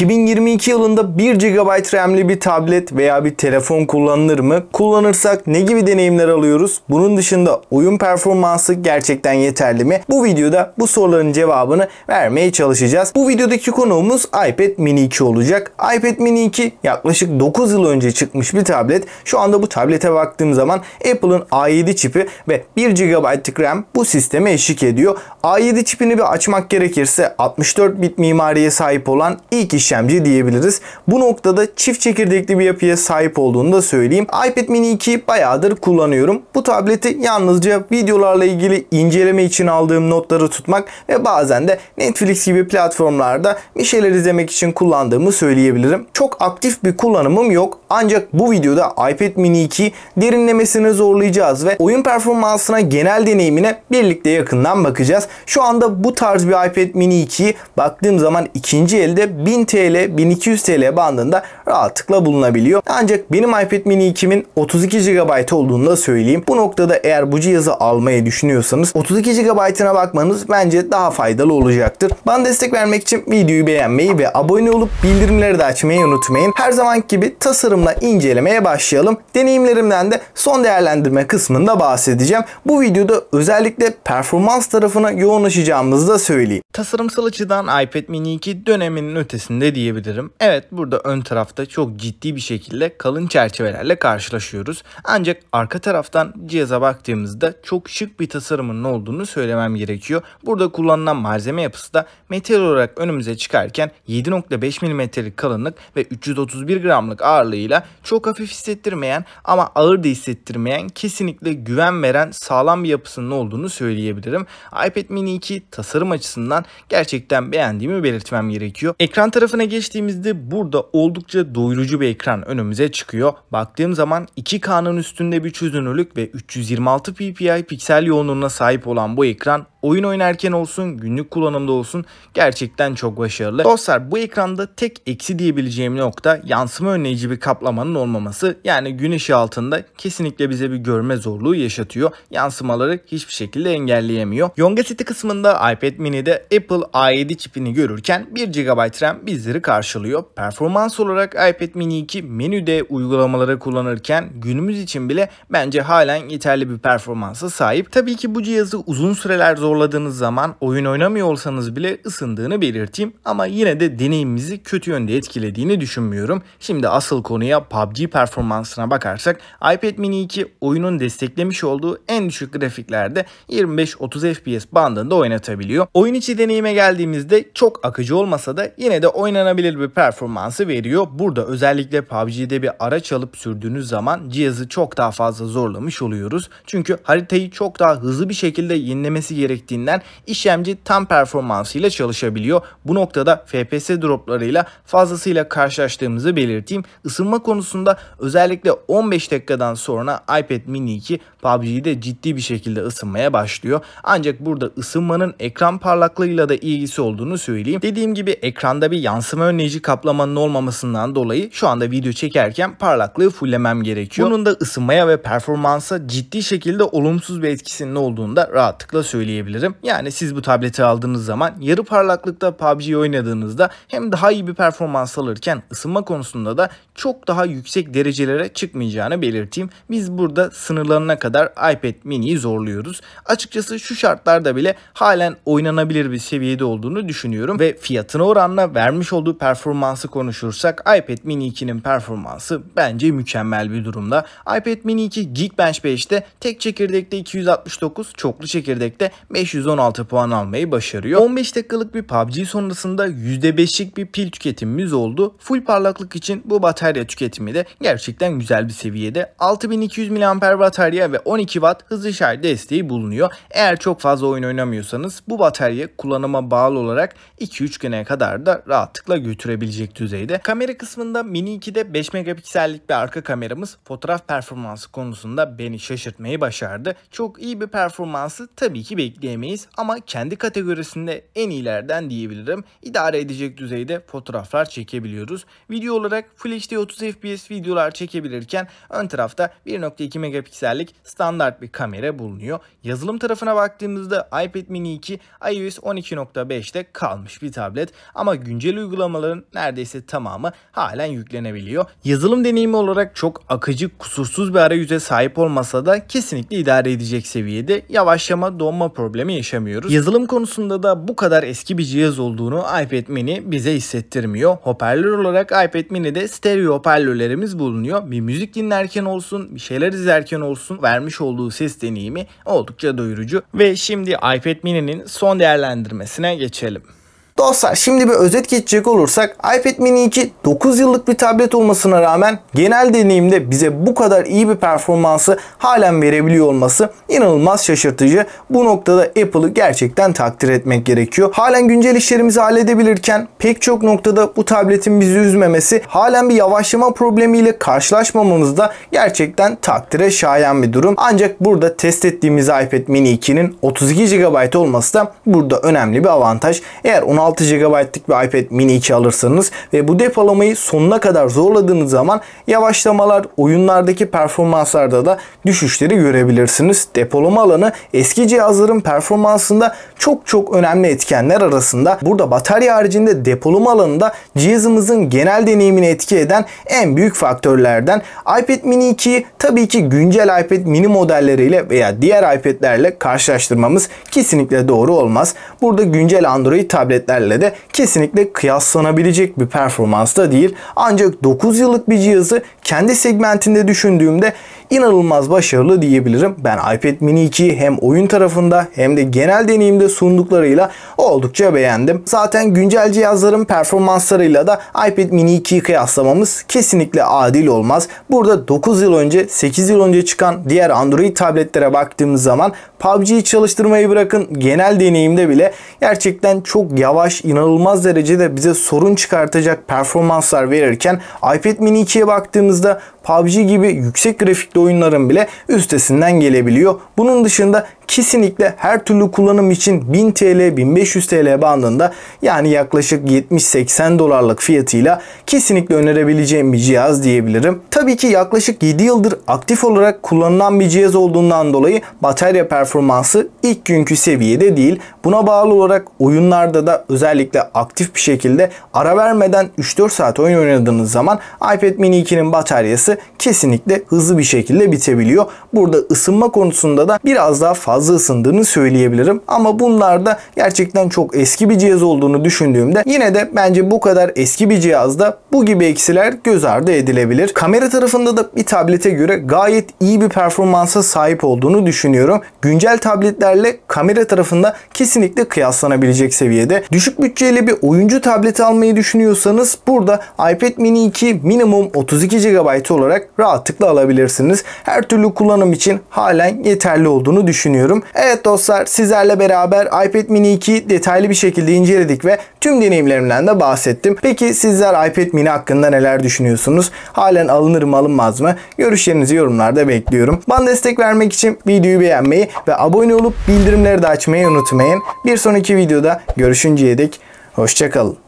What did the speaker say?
2022 yılında 1 GB RAM'li bir tablet veya bir telefon kullanılır mı? Kullanırsak ne gibi deneyimler alıyoruz? Bunun dışında oyun performansı gerçekten yeterli mi? Bu videoda bu soruların cevabını vermeye çalışacağız. Bu videodaki konuğumuz iPad mini 2 olacak. iPad mini 2 yaklaşık 9 yıl önce çıkmış bir tablet. Şu anda bu tablete baktığım zaman Apple'ın A7 çipi ve 1 GB'lık RAM bu sisteme eşlik ediyor. A7 çipini bir açmak gerekirse 64 bit mimariye sahip olan ilk iş işlemci diyebiliriz. Bu noktada çift çekirdekli bir yapıya sahip olduğunu da söyleyeyim. iPad mini 2 bayağıdır kullanıyorum. Bu tableti yalnızca videolarla ilgili inceleme için aldığım notları tutmak ve bazen de Netflix gibi platformlarda bir şeyler izlemek için kullandığımı söyleyebilirim. Çok aktif bir kullanımım yok ancak bu videoda iPad mini 2 derinlemesine zorlayacağız ve oyun performansına genel deneyimine birlikte yakından bakacağız. Şu anda bu tarz bir iPad mini 2'yi baktığım zaman ikinci elde 1000 TL 1200 TL bandında rahatlıkla bulunabiliyor. Ancak benim iPad mini 2'min 32 GB olduğunu da söyleyeyim. Bu noktada eğer bu cihazı almayı düşünüyorsanız 32 GB'ına bakmanız bence daha faydalı olacaktır. Bana destek vermek için videoyu beğenmeyi ve abone olup bildirimleri de açmayı unutmayın. Her zamanki gibi tasarım yorumla incelemeye başlayalım. Deneyimlerimden de son değerlendirme kısmında bahsedeceğim. Bu videoda özellikle performans tarafına yoğunlaşacağımızı da söyleyeyim. Tasarımsal açıdan iPad mini 2 döneminin ötesinde diyebilirim. Evet burada ön tarafta çok ciddi bir şekilde kalın çerçevelerle karşılaşıyoruz. Ancak arka taraftan cihaza baktığımızda çok şık bir tasarımın olduğunu söylemem gerekiyor. Burada kullanılan malzeme yapısı da metal olarak önümüze çıkarken 7.5 mm'lik kalınlık ve 331 gramlık ağırlığı kadarıyla çok hafif hissettirmeyen ama ağır da hissettirmeyen kesinlikle güven veren sağlam bir yapısının olduğunu söyleyebilirim. iPad mini 2 tasarım açısından gerçekten beğendiğimi belirtmem gerekiyor. Ekran tarafına geçtiğimizde burada oldukça doyurucu bir ekran önümüze çıkıyor. Baktığım zaman 2K'nın üstünde bir çözünürlük ve 326 ppi piksel yoğunluğuna sahip olan bu ekran oyun oynarken olsun günlük kullanımda olsun gerçekten çok başarılı. Dostlar bu ekranda tek eksi diyebileceğim nokta yansıma önleyici bir kap kaplamanın olmaması yani güneş altında kesinlikle bize bir görme zorluğu yaşatıyor. Yansımaları hiçbir şekilde engelleyemiyor. City kısmında iPad mini'de Apple A7 çipini görürken 1 GB RAM bizleri karşılıyor. Performans olarak iPad mini 2 menüde uygulamaları kullanırken günümüz için bile bence halen yeterli bir performansa sahip. Tabii ki bu cihazı uzun süreler zorladığınız zaman oyun oynamıyor olsanız bile ısındığını belirteyim ama yine de deneyimimizi kötü yönde etkilediğini düşünmüyorum. Şimdi asıl konuya konuya PUBG performansına bakarsak iPad mini 2 oyunun desteklemiş olduğu en düşük grafiklerde 25-30 FPS bandında oynatabiliyor. Oyun içi deneyime geldiğimizde çok akıcı olmasa da yine de oynanabilir bir performansı veriyor. Burada özellikle PUBG'de bir araç alıp sürdüğünüz zaman cihazı çok daha fazla zorlamış oluyoruz. Çünkü haritayı çok daha hızlı bir şekilde yenilemesi gerektiğinden işlemci tam performansıyla çalışabiliyor. Bu noktada FPS droplarıyla fazlasıyla karşılaştığımızı belirteyim. Isınma çalışma konusunda özellikle 15 dakikadan sonra iPad mini 2 PUBG'de ciddi bir şekilde ısınmaya başlıyor. Ancak burada ısınmanın ekran parlaklığıyla da ilgisi olduğunu söyleyeyim. Dediğim gibi ekranda bir yansıma önleyici kaplamanın olmamasından dolayı şu anda video çekerken parlaklığı fullemem gerekiyor. Bunun da ısınmaya ve performansa ciddi şekilde olumsuz bir etkisinin olduğunu da rahatlıkla söyleyebilirim. Yani siz bu tableti aldığınız zaman yarı parlaklıkta PUBG oynadığınızda hem daha iyi bir performans alırken ısınma konusunda da çok daha yüksek derecelere çıkmayacağını belirteyim. Biz burada sınırlarına kadar iPad mini'yi zorluyoruz. Açıkçası şu şartlarda bile halen oynanabilir bir seviyede olduğunu düşünüyorum ve fiyatına oranla vermiş olduğu performansı konuşursak iPad mini 2'nin performansı bence mükemmel bir durumda. iPad mini 2 Geekbench 5'te tek çekirdekte 269, çoklu çekirdekte 516 puan almayı başarıyor. 15 dakikalık bir PUBG sonrasında %5'lik bir pil tüketimimiz oldu. Full parlaklık için bu batarya tüketimi de gerçekten güzel bir seviyede. 6200 mAh batarya ve 12 watt hızlı şarj desteği bulunuyor. Eğer çok fazla oyun oynamıyorsanız bu batarya kullanıma bağlı olarak 2-3 güne kadar da rahatlıkla götürebilecek düzeyde. Kamera kısmında Mini 2'de 5 megapiksellik bir arka kameramız fotoğraf performansı konusunda beni şaşırtmayı başardı. Çok iyi bir performansı tabii ki bekleyemeyiz ama kendi kategorisinde en iyilerden diyebilirim. İdare edecek düzeyde fotoğraflar çekebiliyoruz. Video olarak Full HD 30 FPS videolar çekebilirken ön tarafta 1.2 megapiksellik standart bir kamera bulunuyor. Yazılım tarafına baktığımızda iPad mini 2 iOS 12.5'te kalmış bir tablet ama güncel uygulamaların neredeyse tamamı halen yüklenebiliyor. Yazılım deneyimi olarak çok akıcı, kusursuz bir arayüze sahip olmasa da kesinlikle idare edecek seviyede yavaşlama, donma problemi yaşamıyoruz. Yazılım konusunda da bu kadar eski bir cihaz olduğunu iPad mini bize hissettirmiyor. Hoparlör olarak iPad Mini de stereo hoparlörlerimiz bulunuyor. Bir müzik dinlerken olsun, bir şeyler izlerken olsun vermiş olduğu ses deneyimi oldukça doyurucu. Ve şimdi iPad mini'nin son değerlendirmesine geçelim. Dostlar şimdi bir özet geçecek olursak iPad mini 2 9 yıllık bir tablet olmasına rağmen genel deneyimde bize bu kadar iyi bir performansı halen verebiliyor olması inanılmaz şaşırtıcı. Bu noktada Apple'ı gerçekten takdir etmek gerekiyor. Halen güncel işlerimizi halledebilirken pek çok noktada bu tabletin bizi üzmemesi halen bir yavaşlama problemiyle karşılaşmamamız da gerçekten takdire şayan bir durum. Ancak burada test ettiğimiz iPad mini 2'nin 32 GB olması da burada önemli bir avantaj. Eğer 16 6 GB'lık bir iPad mini 2 alırsanız ve bu depolamayı sonuna kadar zorladığınız zaman yavaşlamalar, oyunlardaki performanslarda da düşüşleri görebilirsiniz. Depolama alanı eski cihazların performansında çok çok önemli etkenler arasında. Burada batarya haricinde depolama alanında cihazımızın genel deneyimini etki eden en büyük faktörlerden. iPad mini 2 tabii ki güncel iPad mini modelleriyle veya diğer iPad'lerle karşılaştırmamız kesinlikle doğru olmaz. Burada güncel Android tabletler modellerle de kesinlikle kıyaslanabilecek bir performans da değil. Ancak 9 yıllık bir cihazı kendi segmentinde düşündüğümde inanılmaz başarılı diyebilirim. Ben iPad mini 2'yi hem oyun tarafında hem de genel deneyimde sunduklarıyla oldukça beğendim. Zaten güncel cihazların performanslarıyla da iPad mini 2'yi kıyaslamamız kesinlikle adil olmaz. Burada 9 yıl önce 8 yıl önce çıkan diğer Android tabletlere baktığımız zaman PUBG'yi çalıştırmayı bırakın genel deneyimde bile gerçekten çok yavaş inanılmaz derecede bize sorun çıkartacak performanslar verirken iPad mini 2'ye baktığımız baktığınızda PUBG gibi yüksek grafikli oyunların bile üstesinden gelebiliyor. Bunun dışında kesinlikle her türlü kullanım için 1000 TL 1500 TL bandında yani yaklaşık 70-80 dolarlık fiyatıyla kesinlikle önerebileceğim bir cihaz diyebilirim. Tabii ki yaklaşık 7 yıldır aktif olarak kullanılan bir cihaz olduğundan dolayı batarya performansı ilk günkü seviyede değil. Buna bağlı olarak oyunlarda da özellikle aktif bir şekilde ara vermeden 3-4 saat oyun oynadığınız zaman iPad mini 2'nin bataryası bataryası kesinlikle hızlı bir şekilde bitebiliyor. Burada ısınma konusunda da biraz daha fazla ısındığını söyleyebilirim. Ama bunlarda gerçekten çok eski bir cihaz olduğunu düşündüğümde yine de bence bu kadar eski bir cihazda bu gibi eksiler göz ardı edilebilir. Kamera tarafında da bir tablete göre gayet iyi bir performansa sahip olduğunu düşünüyorum. Güncel tabletlerle kamera tarafında kesinlikle kıyaslanabilecek seviyede. Düşük bütçeyle bir oyuncu tableti almayı düşünüyorsanız burada iPad mini 2 minimum 32 GB GB olarak rahatlıkla alabilirsiniz. Her türlü kullanım için halen yeterli olduğunu düşünüyorum. Evet dostlar sizlerle beraber iPad mini 2 detaylı bir şekilde inceledik ve tüm deneyimlerimden de bahsettim. Peki sizler iPad mini hakkında neler düşünüyorsunuz? Halen alınır mı alınmaz mı? Görüşlerinizi yorumlarda bekliyorum. Bana destek vermek için videoyu beğenmeyi ve abone olup bildirimleri de açmayı unutmayın. Bir sonraki videoda görüşünceye dek hoşçakalın.